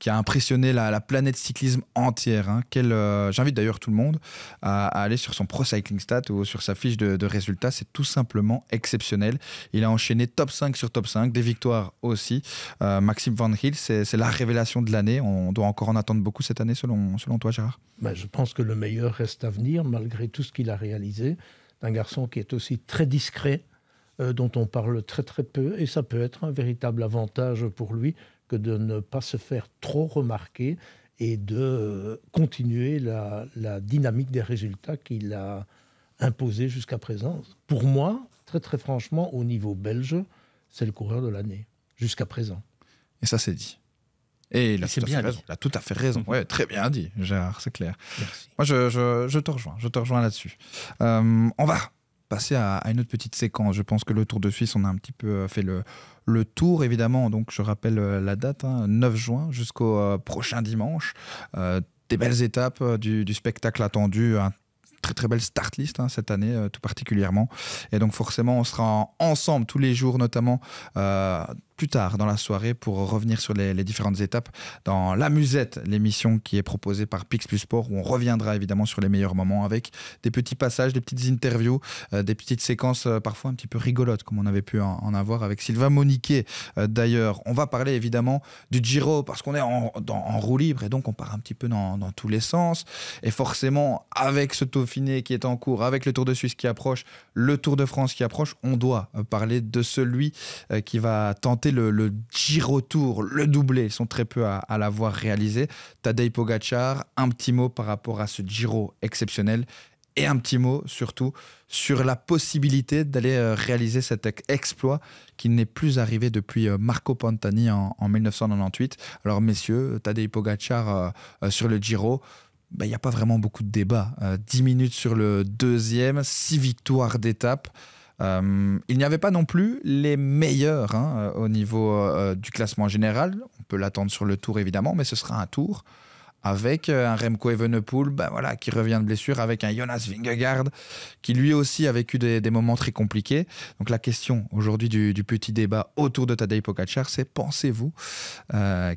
qui a impressionné la, planète cyclisme entière. Hein. Euh, j'invite d'ailleurs tout le monde à, aller sur son Pro Cycling Stat ou sur sa fiche de, résultats. C'est tout simplement exceptionnel. Il a enchaîné top 5 sur top 5, des victoires aussi. Euh, Maxime Van Hill, c'est la révélation de l'année. On doit encore en attendre beaucoup cette année, selon, selon toi, Gérard ben, Je pense que le meilleur reste à venir, malgré tout ce qu'il a réalisé. D'un garçon qui est aussi très discret, euh, dont on parle très très peu, et ça peut être un véritable avantage pour lui de ne pas se faire trop remarquer et de euh, continuer la, dynamique des résultats qu'il a imposé jusqu'à présent. Pour moi, très très franchement, au niveau belge, c'est le coureur de l'année, jusqu'à présent. Et ça, c'est dit. Et il a, à a tout à fait raison. Ouais, très bien dit, Gérard, c'est clair. Merci. Moi, je, te rejoins, je te rejoins là-dessus. Euh, on va passer à, une autre petite séquence. Je pense que le Tour de Suisse, on a un petit peu euh, fait le, le tour, évidemment. Donc, je rappelle euh, la date, 9 hein, juin jusqu'au euh, prochain dimanche. des belles étapes du, spectacle attendu, un très très belle start list hein, cette année tout particulièrement et donc forcément on sera ensemble tous les jours notamment plus tard dans la soirée pour revenir sur les, différentes étapes dans La Musette, l'émission qui est proposée par Pix Plus Sport, où on reviendra évidemment sur les meilleurs moments avec des petits passages, des petites interviews, euh, des petites séquences euh, parfois un petit peu rigolotes, comme on avait pu en, avoir avec Sylvain Moniquet euh, d'ailleurs. On va parler évidemment du Giro, parce qu'on est en, roue libre et donc on part un petit peu dans, dans tous les sens. Et forcément, avec ce Dauphiné qui est en cours, avec le Tour de Suisse qui approche, le Tour de France qui approche, on doit parler de celui qui va tenter le, Giro Tour, le doublé. Ils sont très peu à, l'avoir réalisé. Tadej Pogacar, un petit mot par rapport à ce Giro exceptionnel et un petit mot surtout sur la possibilité d'aller euh, réaliser cet exploit qui n'est plus arrivé depuis euh, Marco Pantani en, 1998. Alors messieurs, Tadej Pogacar euh, sur le Giro, bah, il n'y a pas vraiment beaucoup de débat. 10 minutes sur le deuxième, 6 victoires d'étape. Euh, il n'y avait pas non plus les meilleurs hein, euh, au niveau euh, du classement général. On peut l'attendre sur le tour évidemment, mais ce sera un tour avec un Remco Evenepoel ben voilà, qui revient de blessure, avec un Jonas Vingegaard qui lui aussi a vécu des, moments très compliqués. Donc la question aujourd'hui du, petit débat autour de Tadej Pogacar, c'est pensez-vous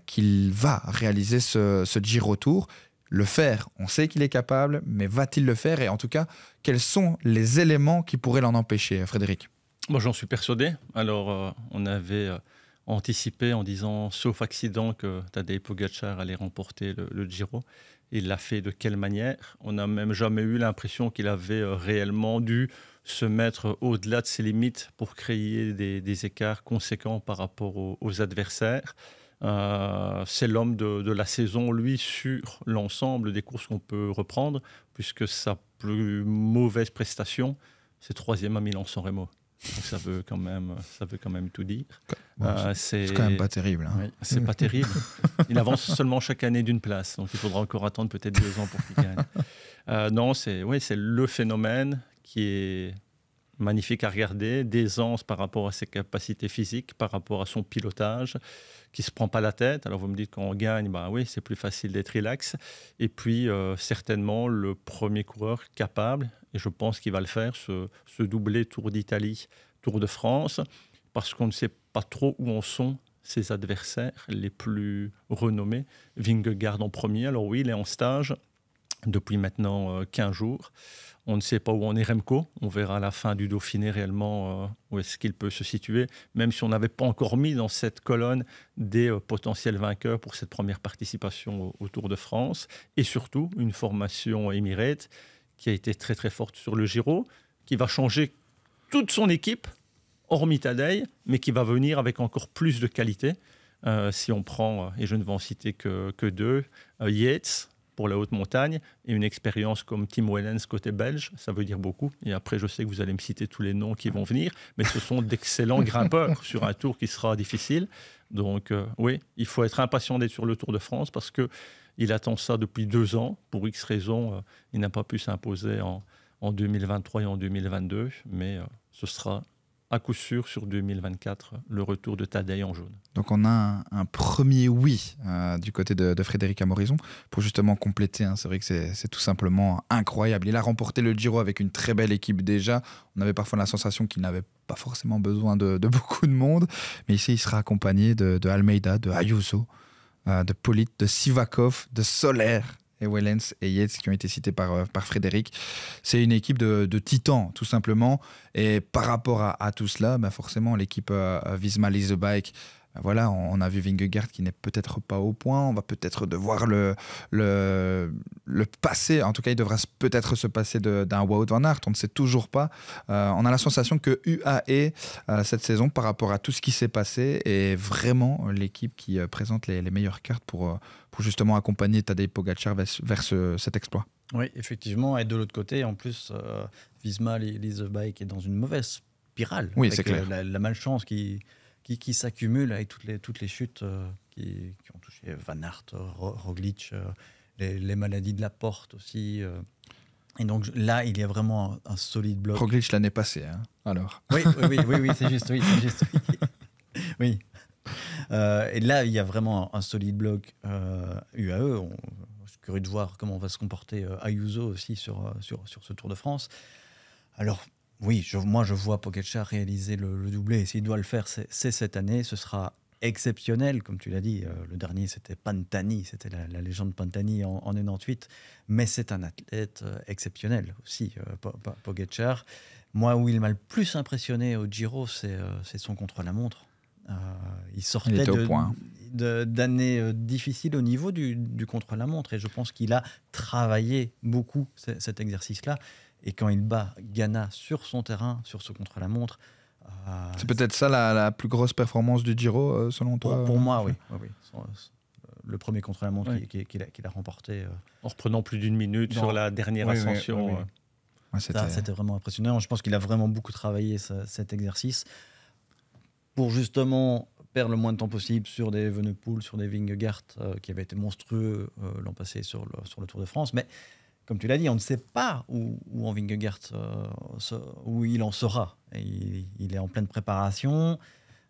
qu'il va réaliser ce, ce Giro Tour le faire On sait qu'il est capable, mais va-t-il le faire Et en tout cas, quels sont les éléments qui pourraient l'en empêcher, euh, Frédéric Moi, j'en suis persuadé. Alors, euh, on avait euh, anticipé en disant, sauf accident, que Tadej Pogacar allait remporter le, Giro. Il l'a fait de quelle manière On n'a même jamais eu l'impression qu'il avait réellement dû se mettre au-delà de ses limites pour créer des, écarts conséquents par rapport aux adversaires. Euh, c'est l'homme de, la saison, lui, sur l'ensemble des courses qu'on peut reprendre, puisque sa plus mauvaise prestation, c'est troisième à Milan-San Remo. ça veut quand même, ça veut quand même tout dire. Euh, c'est quand même pas terrible. Hein. c'est pas terrible. Il avance [laughs] seulement chaque année d'une place, donc il faudra encore attendre peut-être deux ans pour qu'il gagne. Euh, non, c'est oui, c'est le phénomène qui est magnifique à regarder, d'aisance par rapport à ses capacités physiques, par rapport à son pilotage, qui se prend pas la tête. Alors vous me dites qu'on gagne, bah oui, c'est plus facile d'être relax. Et puis euh, certainement le premier coureur capable, et je pense qu'il va le faire, ce, ce doublé Tour d'Italie, Tour de France, parce qu'on ne sait pas trop où en sont ses adversaires les plus renommés. Vingegaard en premier, alors oui, il est en stage depuis maintenant 15 euh, jours. On ne sait pas où en est Remco. On verra à la fin du Dauphiné réellement euh, où est-ce qu'il peut se situer, même si on n'avait pas encore mis dans cette colonne des euh, potentiels vainqueurs pour cette première participation au, Tour de France. Et surtout, une formation Emirates qui a été très très forte sur le Giro, qui va changer toute son équipe, hormis Tadei, mais qui va venir avec encore plus de qualité. Euh, si on prend, et je ne vais en citer que, que deux, Yates, pour la haute montagne et une expérience comme Tim Wellens côté belge, ça veut dire beaucoup. Et après, je sais que vous allez me citer tous les noms qui vont venir, mais ce sont d'excellents [laughs] grimpeurs sur un tour qui sera difficile. Donc euh, oui, il faut être impatient d'être sur le Tour de France parce que il attend ça depuis deux ans. Pour X raisons, euh, il n'a pas pu s'imposer en, en, 2023 et en 2022, mais euh, ce sera à coup sûr sur 2024 le retour de Tadei en jaune. Donc on a un, premier oui euh, du côté de, Frédéric Amorison pour justement compléter. Hein. c'est vrai que c'est tout simplement incroyable. Il a remporté le Giro avec une très belle équipe déjà. On avait parfois la sensation qu'il n'avait pas forcément besoin de, [laughs] beaucoup de monde, mais ici il sera accompagné de, Almeida, de Ayuso, euh, de Polite, de Sivakov, de Soler et Wellens et Yates qui ont été cités par, euh, Frédéric. C'est une équipe de, titans, tout simplement. Et par rapport à, tout cela, bah, forcément, l'équipe Visma euh, Lease the Bike ben voilà, on, a vu Vingegaard qui n'est peut-être pas au point, on va peut-être devoir le, le, le, passer, en tout cas il devra peut-être se passer d'un Wout van Aert, on ne sait toujours pas. Euh, on a la sensation que UAE, euh, cette saison, par rapport à tout ce qui s'est passé, est vraiment l'équipe qui euh, présente les, meilleures cartes pour, pour justement accompagner Tadej Pogacar vers, cet exploit. Oui, effectivement, et de l'autre côté, en plus, Visma, Lise Bike est dans une mauvaise spirale. Oui, c'est clair. la malchance qui qui, qui s'accumulent avec toutes les, toutes les chutes euh, qui, ont touché Van Aert, Roglic, euh, les, maladies de la porte aussi. Euh. Et donc là, il y a vraiment un, solide bloc. Roglic l'année passée, hein, alors. Oui, oui, oui, oui, c'est juste, oui, c'est Oui. [laughs] et là, il y a vraiment un, solide bloc UAE. je suis curieux de voir comment on va se comporter à Ayuso aussi sur, sur, sur, ce Tour de France. Alors, oui, moi je vois Pogacar réaliser le, doublé. s'il doit le faire, c'est cette année. Ce sera exceptionnel, comme tu l'as dit. Euh, le dernier, c'était Pantani, c'était la, légende Pantani en, en 98. Mais c'est un athlète euh, exceptionnel aussi, euh, Moi, où il m'a le plus impressionné au Giro, c'est euh, son contre-la-montre. il sortait hein. de, d'années difficiles au niveau du, du contre-la-montre. Et je pense qu'il a travaillé beaucoup cet exercice-là. Et quand il bat Ghana sur son terrain, sur ce contre-la-montre, euh, c'est peut-être ça la, la, plus grosse performance du Giro, euh, selon toi Pour, moi, oui. Le premier contre-la-montre qu'il a, remporté. Euh, en reprenant plus d'une minute sur la dernière ascension. C'était vraiment impressionnant. Je pense qu'il a vraiment beaucoup travaillé cet exercice pour justement perdre le moins de temps possible sur des Venepool, sur des Vingegaard qui avaient été monstrueux l'an passé sur le, sur le Tour de France. Mais comme tu l'as dit, on ne sait pas où, où en Vingegaard, euh, où il en sera. il, est en pleine préparation,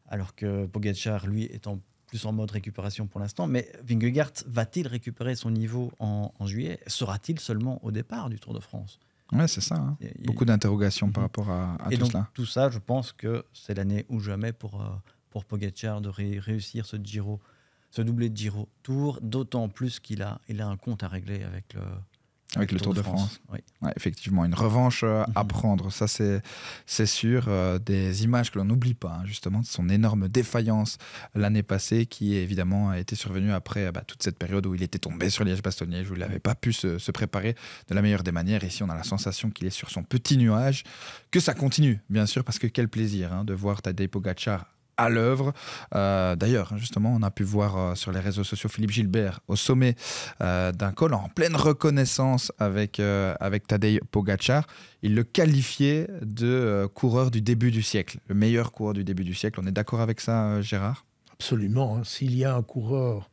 alors que Pogacar, lui, est en plus en mode récupération pour l'instant. Mais Vingegaard va-t-il récupérer son niveau en, juillet Sera-t-il seulement au départ du Tour de France Ouais, c'est ça. Hein. Beaucoup d'interrogations par mm-hmm. rapport à, tout cela. Tout ça, je pense que c'est l'année ou jamais pour, euh, pour Pogacar de réussir ce Giro, ce doublé de Giro Tour, d'autant plus qu'il a, il a un compte à régler avec le avec, le Tour, de, France. Oui. effectivement, une revanche euh, à mhm. prendre, ça c'est sûr. Euh, des images que l'on n'oublie pas, hein, justement, de son énorme défaillance l'année passée, qui évidemment a été survenue après bah, toute cette période où il était tombé sur liège bastogne Je où il n'avait pas pu se, préparer de la meilleure des manières. Ici, on a la sensation qu'il est sur son petit nuage, que ça continue, bien sûr, parce que quel plaisir hein, de voir Tadej Pogacar à l'œuvre. Euh, d'ailleurs, hein, justement, on a pu voir euh, sur les réseaux sociaux Philippe Gilbert au sommet euh, d'un col en pleine reconnaissance avec, avec Tadej Pogacar. Il le qualifiait de coureur du début du siècle, le meilleur coureur du début du siècle. On est d'accord avec ça, Gérard Absolument. Hein. S'il y a un coureur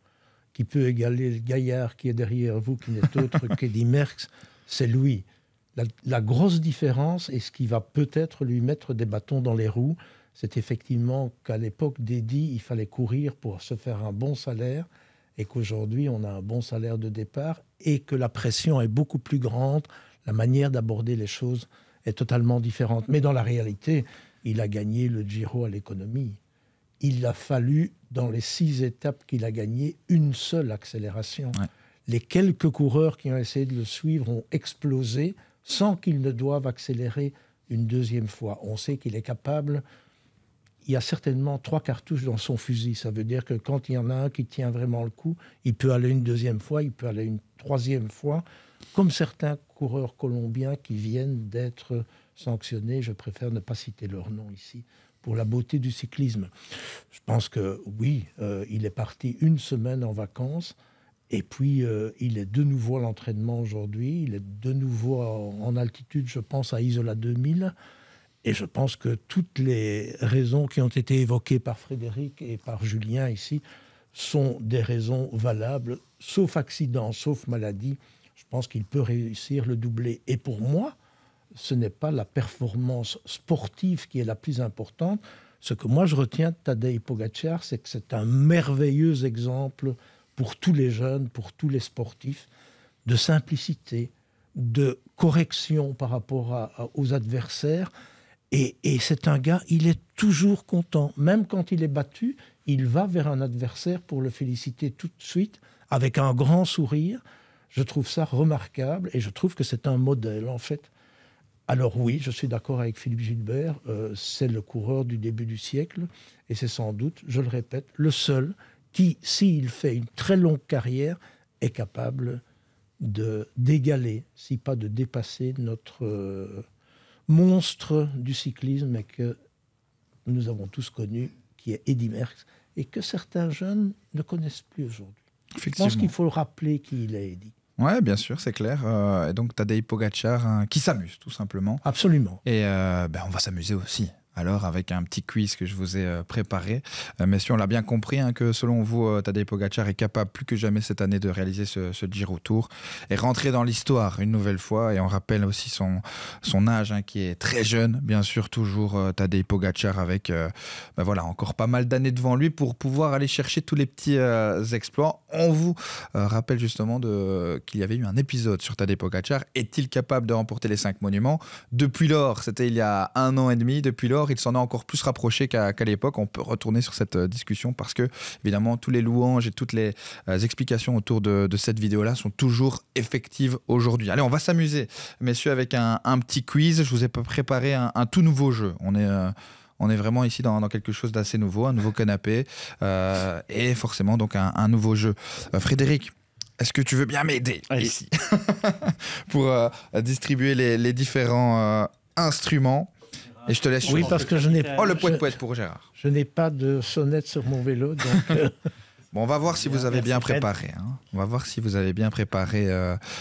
qui peut égaler le gaillard qui est derrière vous, qui n'est autre [laughs] qu'Eddy Merckx, c'est lui. la grosse différence est ce qui va peut-être lui mettre des bâtons dans les roues, c'est effectivement qu'à l'époque d'Eddie, il fallait courir pour se faire un bon salaire et qu'aujourd'hui, on a un bon salaire de départ et que la pression est beaucoup plus grande, la manière d'aborder les choses est totalement différente. Mais dans la réalité, il a gagné le Giro à l'économie. Il a fallu, dans les six étapes qu'il a gagnées, une seule accélération. Les quelques coureurs qui ont essayé de le suivre ont explosé sans qu'ils ne doivent accélérer une deuxième fois. On sait qu'il est capable il y a certainement trois cartouches dans son fusil. Ça veut dire que quand il y en a un qui tient vraiment le coup, il peut aller une deuxième fois, il peut aller une troisième fois, comme certains coureurs colombiens qui viennent d'être sanctionnés. Je préfère ne pas citer leur nom ici pour la beauté du cyclisme. Je pense que oui, euh, il est parti une semaine en vacances. Et puis, euh, il est de nouveau à l'entraînement aujourd'hui. Il est de nouveau en altitude, je pense, à Isola 2000. Et je pense que toutes les raisons qui ont été évoquées par Frédéric et par Julien ici sont des raisons valables, sauf accident, sauf maladie. Je pense qu'il peut réussir le doublé. Et pour moi, ce n'est pas la performance sportive qui est la plus importante. Ce que moi je retiens de Tadej Pogacar, c'est que c'est un merveilleux exemple pour tous les jeunes, pour tous les sportifs, de simplicité, de correction par rapport aux adversaires, et, c'est un gars, il est toujours content. Même quand il est battu, il va vers un adversaire pour le féliciter tout de suite, avec un grand sourire. Je trouve ça remarquable et je trouve que c'est un modèle, en fait. Alors oui, je suis d'accord avec Philippe Gilbert, euh, c'est le coureur du début du siècle, et c'est sans doute, je le répète, le seul qui, s'il fait une très longue carrière, est capable de d'égaler, si pas de dépasser notre... Euh, monstre du cyclisme que nous avons tous connu, qui est Eddy Merckx, et que certains jeunes ne connaissent plus aujourd'hui. Je pense qu'il faut le rappeler qu'il il est, Eddy. Oui, bien sûr, c'est clair. Euh, et donc, Tadej Pogacar hein, qui s'amuse, tout simplement. Absolument. Et euh, ben, on va s'amuser aussi alors avec un petit quiz que je vous ai euh, préparé. Euh, mais si on l'a bien compris, hein, que selon vous, euh, Tadej Pogacar est capable plus que jamais cette année de réaliser ce, ce Giro Tour et rentrer dans l'histoire une nouvelle fois. Et on rappelle aussi son, son âge hein, qui est très jeune, bien sûr, toujours Tadej Pogacar avec ben voilà, encore pas mal d'années devant lui pour pouvoir aller chercher tous les petits exploits. On vous rappelle justement qu'il y avait eu un épisode sur Tadej Pogacar. Est-il capable de remporter les cinq monuments Depuis lors, c'était il y a un an et demi, depuis lors, il s'en est encore plus rapproché qu'à l'époque. On peut retourner sur cette euh, discussion parce que, évidemment, tous les louanges et toutes les euh, explications autour de, cette vidéo-là sont toujours effectives aujourd'hui. Allez, on va s'amuser, messieurs, avec un, petit quiz. Je vous ai préparé un, tout nouveau jeu. On est. Euh, on est vraiment ici dans, quelque chose d'assez nouveau, un nouveau canapé et forcément donc un, nouveau jeu. Frédéric, est-ce que tu veux bien m'aider ici [laughs] pour distribuer les, différents instruments te laisse. Oui, parce que je n'ai Oh, le poète-poète pour Gérard. Je, n'ai pas de sonnette sur mon vélo, Bon, on va voir si vous avez bien préparé. On va voir si vous avez bien préparé,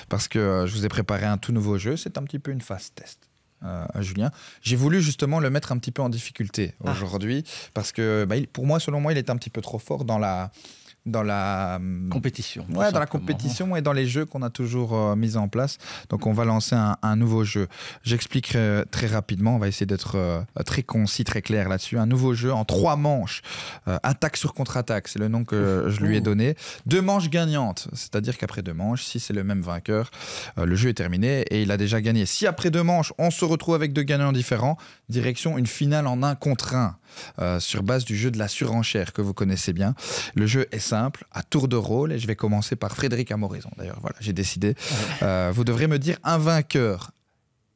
parce que euh, je vous ai préparé un tout nouveau jeu. C'est un petit peu une phase test. Euh, Julien. J'ai voulu justement le mettre un petit peu en difficulté ah. aujourd'hui parce que bah, pour moi, selon moi, il est un petit peu trop fort dans la dans la hum, compétition. Ouais, dans la compétition et dans les jeux qu'on a toujours euh, mis en place. Donc on va lancer un, nouveau jeu. J'explique euh, très rapidement, on va essayer d'être euh, très concis, très clair là-dessus. Un nouveau jeu en trois manches. attaque sur contre-attaque, c'est le nom que je lui ai donné. Deux manches gagnantes, c'est-à-dire qu'après deux manches, si c'est le même vainqueur, le jeu est terminé et il a déjà gagné. Si après deux manches, on se retrouve avec deux gagnants différents, direction une finale en un contre un. Euh, sur base du jeu de la surenchère que vous connaissez bien. Le jeu est simple, à tour de rôle, et je vais commencer par Frédéric Amoraison. D'ailleurs, voilà, j'ai décidé. Euh, vous devrez me dire un vainqueur.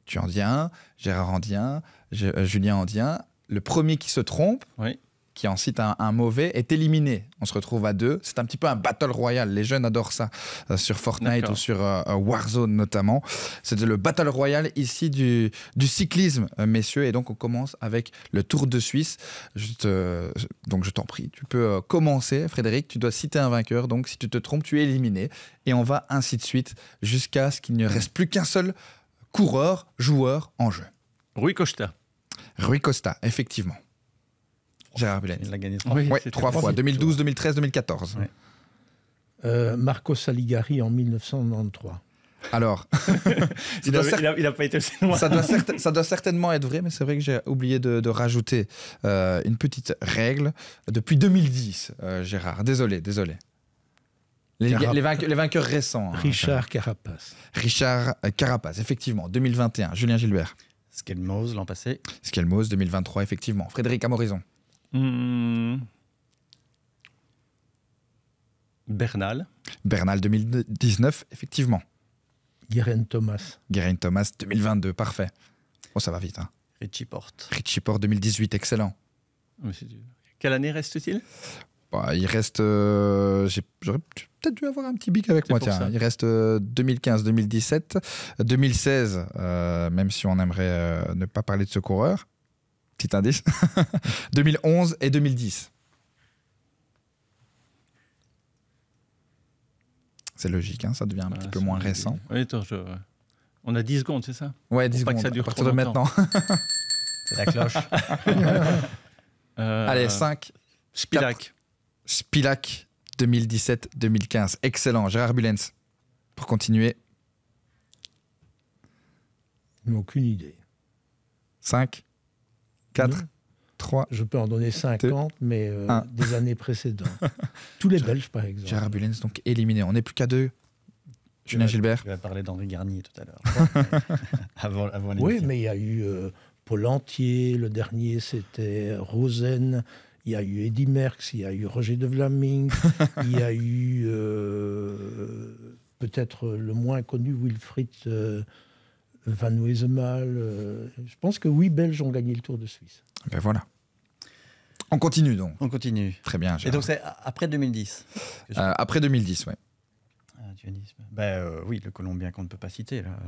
Tu en dis un, Gérard en dit un, Julien en dit un. Le premier qui se trompe, oui qui en cite un, mauvais, est éliminé. On se retrouve à deux. C'est un petit peu un battle royal. Les jeunes adorent ça euh, sur Fortnite ou sur euh, euh, Warzone notamment. C'est le battle royal ici du, cyclisme, messieurs. Et donc on commence avec le Tour de Suisse. donc je t'en prie, tu peux commencer, Frédéric. Tu dois citer un vainqueur. Donc si tu te trompes, tu es éliminé. Et on va ainsi de suite jusqu'à ce qu'il ne reste plus qu'un seul coureur, joueur en jeu. Rui Costa. Rui Costa, effectivement. Gérard Il l'a gagné trois, oui, trois fois. 2012, 2013, 2014. Ouais. Euh, Marco Saligari en 1993. Alors, [laughs] il n'a pas été aussi loin. Ça doit, certainement être vrai, mais c'est vrai que j'ai oublié de, rajouter euh, une petite règle. Depuis 2010, euh, Gérard, désolé, désolé. Les, vainqueurs, récents. Hein, Richard Carapaz Richard euh, Carapace, effectivement, 2021, Julien Gilbert. Skelmose l'an passé. Skelmose 2023, effectivement. Frédéric Amorison Mm. Bernal. Bernal 2019, effectivement. Guérin Thomas. Guérin Thomas 2022, parfait. Oh, ça va vite. Hein. Richie Porte. Richie Porte 2018, excellent. Ah, Quelle année reste-t-il bah, Il reste. Euh, j'aurais peut-être dû avoir un petit bic avec moi, tiens. Il reste 2015, 2017, 2016, même si on aimerait euh, ne pas parler de ce coureur petit indice, 2011 [laughs] et 2010. C'est logique, hein, ça devient un petit peu moins récent. Oui, On a 10 secondes, c'est ça Ouais, 10 secondes. que ça dure partir de maintenant. c'est la cloche. [laughs] Euh, Allez, 5. Spilak. Spilak 2017-2015. Excellent. Gérard Bulens. Pour continuer. Aucune idée. 5, 4, 3. Mmh. Je peux en donner 50, mais euh, des années précédentes. [laughs] Tous les Belges, par exemple. Gérard Bulens, donc éliminé. On n'est plus qu'à deux. Julien Gilbert. Tu vas parlé d'Henri Garnier tout à l'heure. [laughs] [laughs] avant, avant oui, mais il y a eu euh, Paul Antier, le dernier c'était Rosen, il y a eu Eddy Merckx, il y a eu Roger de Vlaming, il y a eu euh, peut-être le moins connu Wilfried. Van Wezemal. Euh, je pense que huit Belges ont gagné le Tour de Suisse. Ben voilà. On continue donc. On continue. Très bien. Et donc c'est après 2010 euh, Après 2010, oui. Ah, ben, euh, oui, le Colombien qu'on ne peut pas citer, là.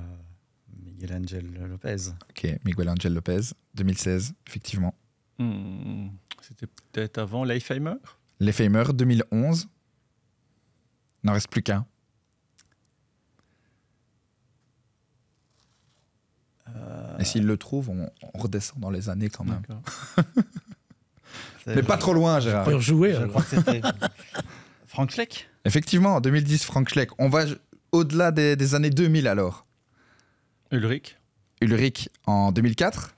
Miguel Angel Lopez. Ok, Miguel Angel Lopez, 2016, effectivement. Hmm, c'était peut-être avant Leifheimer Leifheimer, 2011. Il n'en reste plus qu'un. Euh, Et s'il le trouve, on, redescend dans les années quand même. [laughs] Mais pas trop loin, Gérard. je crois que c'était [laughs] Frank Schleck. Effectivement, en 2010, Frank Schleck. On va au-delà des, années 2000 alors. Ulrich. Ulrich en 2004.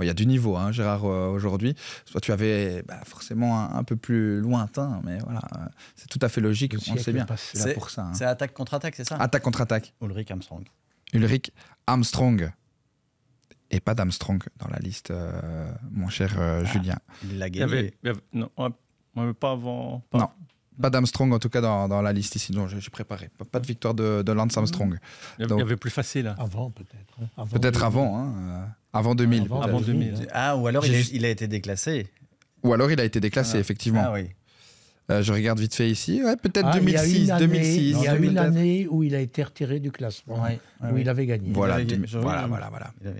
Il y a du niveau, hein, Gérard, euh, aujourd'hui. Soit tu avais bah, forcément un, peu plus lointain, mais voilà, euh, c'est tout à fait logique, on sait bien. Hein. C'est attaque contre attaque, c'est ça Attaque contre attaque. Ulrich Armstrong. Ulrich Armstrong et pas d'Armstrong dans la liste, euh, mon cher euh, ah, Julien. Il l'a gagné. y avait, non, pas avant. Non, pas d'Armstrong en tout cas dans, dans, la liste ici. Non, j'ai préparé. Pas, de victoire de, Lance Armstrong. Il y, avait plus facile. Hein. Avant peut-être. Hein. Hein, euh, peut-être avant. avant, hein, avant 2000. Avant, 2000. Ah, ou alors il a, été déclassé. Ou alors il a été déclassé, ah. effectivement. Ah oui. Euh, je regarde vite fait ici. peut-être 2006, ah, 2006. Il y a une année où il a été retiré du classement, où il avait gagné. Voilà, il, voilà, voilà,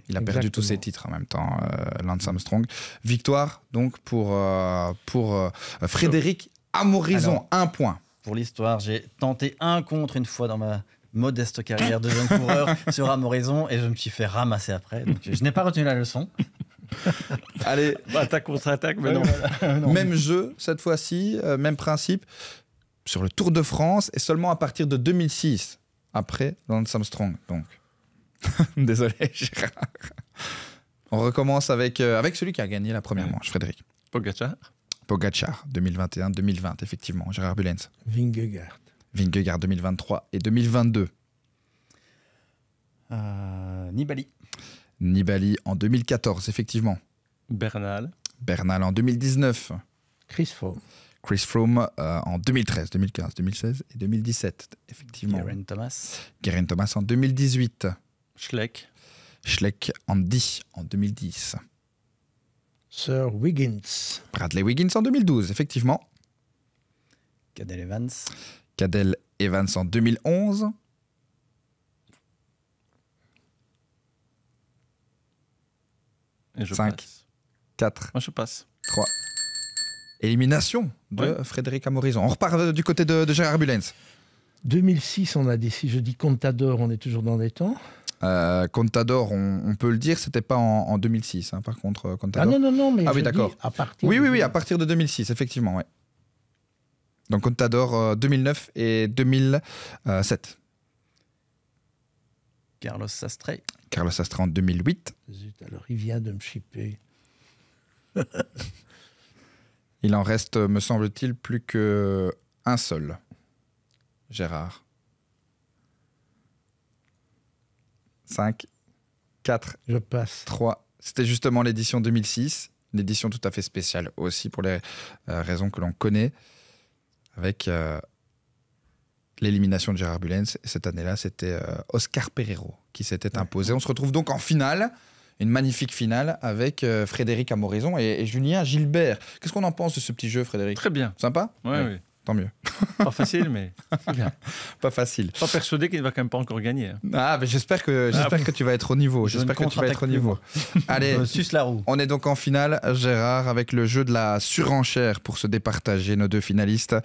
il, a perdu tous ses titres en même temps, euh, Lance Armstrong. Victoire donc pour, euh, pour Frédéric Amorison, un point. Pour l'histoire, j'ai tenté un contre une fois dans ma modeste carrière de jeune coureur [laughs] sur Amorison et je me suis fait ramasser après. Donc je n'ai pas retenu la leçon. [laughs] Allez, bah, attaque contre-attaque, [laughs] Même jeu, cette fois-ci, euh, même principe, sur le Tour de France, et seulement à partir de 2006, après Lance Armstrong, donc. [laughs] Désolé, Gérard. On recommence avec, euh, avec celui qui a gagné la première manche, Frédéric. Pogacar. Pogacar, 2021-2020, effectivement, Gérard Bulens Vingegaard. 2023 et 2022. Euh, Nibali. Nibali en 2014, effectivement. Bernal. Bernal en 2019. Chris Froome. Chris Froome en 2013, 2015, 2016 et 2017, effectivement. Geraint Thomas. Geraint Thomas en 2018. Schleck. Schleck Andy en 2010. Sir Wiggins. Bradley Wiggins en 2012, effectivement. Cadel Evans. Cadel Evans en 2011. 5, 4. je passe. 3. Élimination de Frédéric Amorizon. On repart euh, du côté de, de Gérard Bulens. 2006, on a décidé, je dis Contador, on est toujours dans les temps. Euh, Contador, on, peut le dire, c'était pas en, 2006, hein, par contre. Euh, Contador. Ah non, non, mais. Ah oui, d'accord. À partir oui, oui, oui, à partir de 2006, effectivement, ouais. Donc Contador 2009 euh, et 2007. Carlos Sastre. Carlos Astra en 2008. Zut, alors il vient de me chipper. [laughs] il en reste, euh, me semble-t-il, plus que euh, un seul. Gérard. Cinq. Quatre. Je passe. 3. C'était justement l'édition 2006, une édition tout à fait spéciale aussi pour les euh, raisons que l'on connaît, avec l'élimination de Gérard Bullens. Cette année-là, c'était euh, Oscar Pereiro qui s'était imposé. On se retrouve donc en finale une magnifique finale avec euh, Frédéric Amoraison et, Julien Gilbert. Qu'est-ce qu'on en pense de ce petit jeu, Frédéric Très bien. Sympa Oui, Oui tant mieux. Pas facile, mais bien. [laughs] Pas facile. Pas persuadé qu'il ne va quand même pas encore gagner. Hein. Ah, mais j'espère que ah j'espère que tu vas être au niveau. J'espère que tu vas être au niveau. Allez, [laughs] suce la roue. On est donc en finale, Gérard, avec le jeu de la surenchère pour se départager nos deux finalistes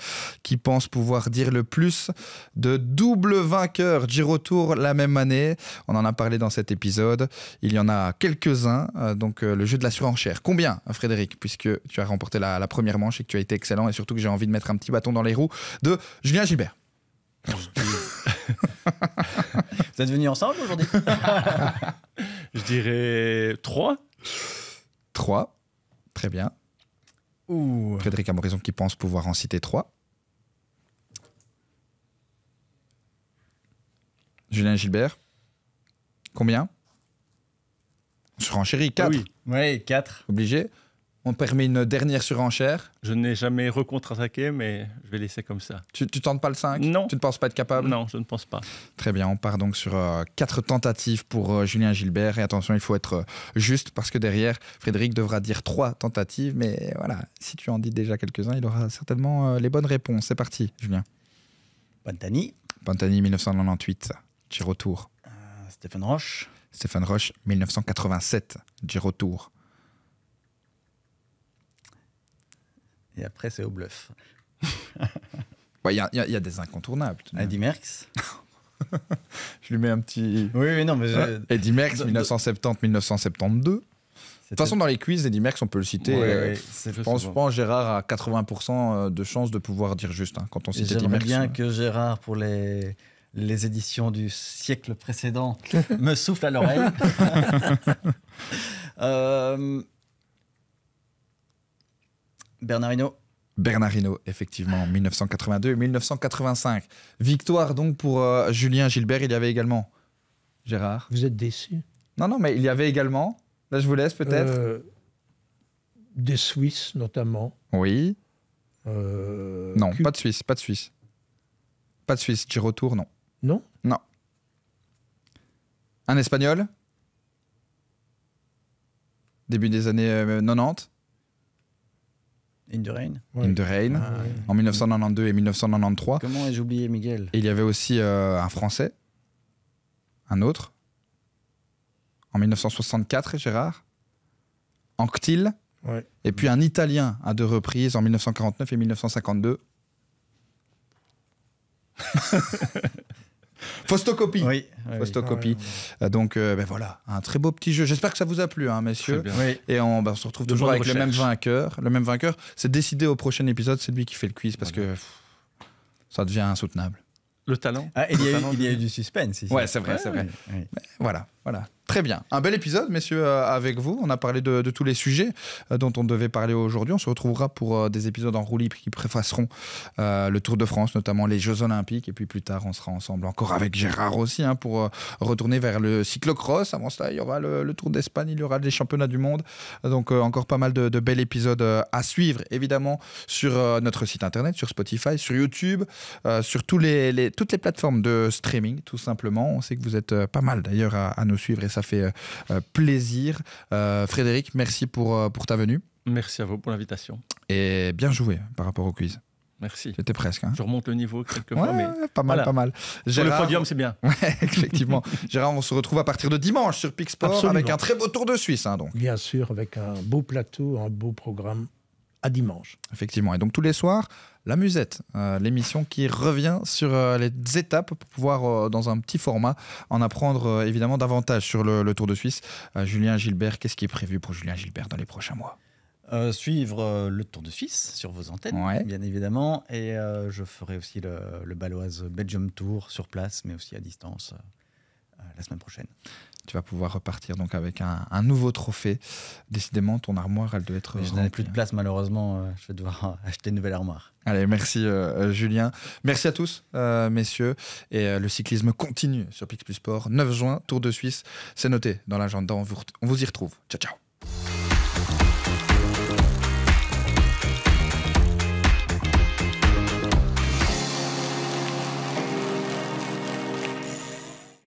qui pensent pouvoir dire le plus de double vainqueur Giro Tour la même année. On en a parlé dans cet épisode. Il y en a quelques-uns. Euh, donc euh, le jeu de la surenchère. Combien, Frédéric, puisque tu as remporté la, la première manche et que tu as été excellent et surtout que j'ai envie de mettre un petit bâton dans les roues de Julien Gilbert. Vous êtes venus ensemble aujourd'hui [laughs] Je dirais 3. 3. Très bien. Ouh. Frédéric Amorison qui pense pouvoir en citer 3. Julien Gilbert. Combien Je renchéris 4. Oui, 4. Obligé. On permet une dernière surenchère. Je n'ai jamais recontre-attaqué, mais je vais laisser comme ça. Tu, tu tentes pas le 5 Non. Tu ne penses pas être capable Non, je ne pense pas. Très bien, on part donc sur 4 euh, quatre tentatives pour euh, Julien Gilbert. Et attention, il faut être euh, juste parce que derrière, Frédéric devra dire trois tentatives. Mais voilà, si tu en dis déjà quelques-uns, il aura certainement les bonnes réponses. C'est parti, Julien. Pantani. Pantani 1998. Giro Tour. Stéphane Roche. Stéphane Roche 1987. Giro Tour. Et après, c'est au bluff. [laughs] Il y, a des incontournables. Eddie Merckx [laughs] Je lui mets un petit. Oui, non, mais. Eddie Merckx, 1970-1972. De toute façon, dans les quiz, Eddie Merckx, on peut le citer. Euh, je pense, Gérard a 80% euh, de chances de pouvoir dire juste hein, quand on cite Eddie Merckx. bien que Gérard, pour les, les éditions du siècle précédent, [laughs] me souffle à l'oreille. Euh, Bernardino. Bernardino, effectivement, 1982-1985. Victoire donc pour euh, Julien Gilbert, il y avait également Gérard. Vous êtes déçu Non, non, mais il y avait également, là je vous laisse peut-être. Euh, des Suisses notamment. Oui. Euh, non, pas de Suisse, pas de Suisse. Pas de Suisse, j'y retourne, non. Non Non. Un Espagnol Début des années 90 In the Rain. In the Rain, ah, en 1992 et 1993. Comment ai-je oublié Miguel Il y avait aussi euh, un Français, un autre, en 1964, Gérard, Anctil, et puis un Italien à deux reprises, en 1949 et 1952. [laughs] Faustocopie. Oui. Faustocopie. Ah Donc, euh, ben voilà, un très beau petit jeu. J'espère que ça vous a plu, hein, messieurs. Et ben, on, se retrouve toujours avec le même vainqueur. Le même vainqueur, c'est décidé au prochain épisode, c'est lui qui fait le quiz parce que ça devient insoutenable. Le talent. Ah, il, y a eu, du suspense. Ici. Ouais, c'est vrai, c'est vrai. Voilà. Voilà. Très bien. Un bel épisode, messieurs, euh, avec vous. On a parlé de, tous les sujets euh, dont on devait parler aujourd'hui. On se retrouvera pour euh, des épisodes en roue qui préfaceront le Tour de France, notamment les Jeux Olympiques. Et puis plus tard, on sera ensemble encore avec Gérard aussi hein, pour retourner vers le cyclocross. Avant cela, il y aura le, Tour d'Espagne, il y aura les championnats du monde. Donc encore pas mal de, de bels épisodes à suivre, évidemment, sur notre site internet, sur Spotify, sur YouTube, sur toutes les plateformes de streaming, tout simplement. On sait que vous êtes pas mal d'ailleurs à, à nous suivre et ça fait euh, euh, plaisir. Euh, Frédéric, merci pour, pour ta venue. Merci à vous pour l'invitation. Et bien joué par rapport au quiz. Merci. J'étais presque. Hein. Je remonte le niveau quelques fois, mais pas mal, pas mal. le podium, c'est bien. [laughs] effectivement. Gérard, on se retrouve à partir de dimanche sur Pixport avec un très beau Tour de Suisse, hein, donc. Bien sûr, avec un beau plateau, un beau programme dimanche. Effectivement. Et donc tous les soirs, la musette, euh, l'émission qui revient sur euh, les étapes pour pouvoir, euh, dans un petit format, en apprendre évidemment davantage sur le, Tour de Suisse. Julien Gilbert, qu'est-ce qui est prévu pour Julien Gilbert dans les prochains mois suivre le Tour de Suisse sur vos antennes, bien évidemment. Et je ferai aussi le, le Belgium Tour sur place, mais aussi à distance la semaine prochaine tu vas pouvoir repartir donc avec un, nouveau trophée. Décidément, ton armoire, elle doit être. je n'ai plus de hein. place, malheureusement. Euh, je vais devoir [laughs] acheter une nouvelle armoire. Allez, merci euh, euh, Julien. Merci à tous, messieurs. Et le cyclisme continue sur Pix Sport. 9 juin, Tour de Suisse. C'est noté dans l'agenda. on vous y retrouve. Ciao, ciao.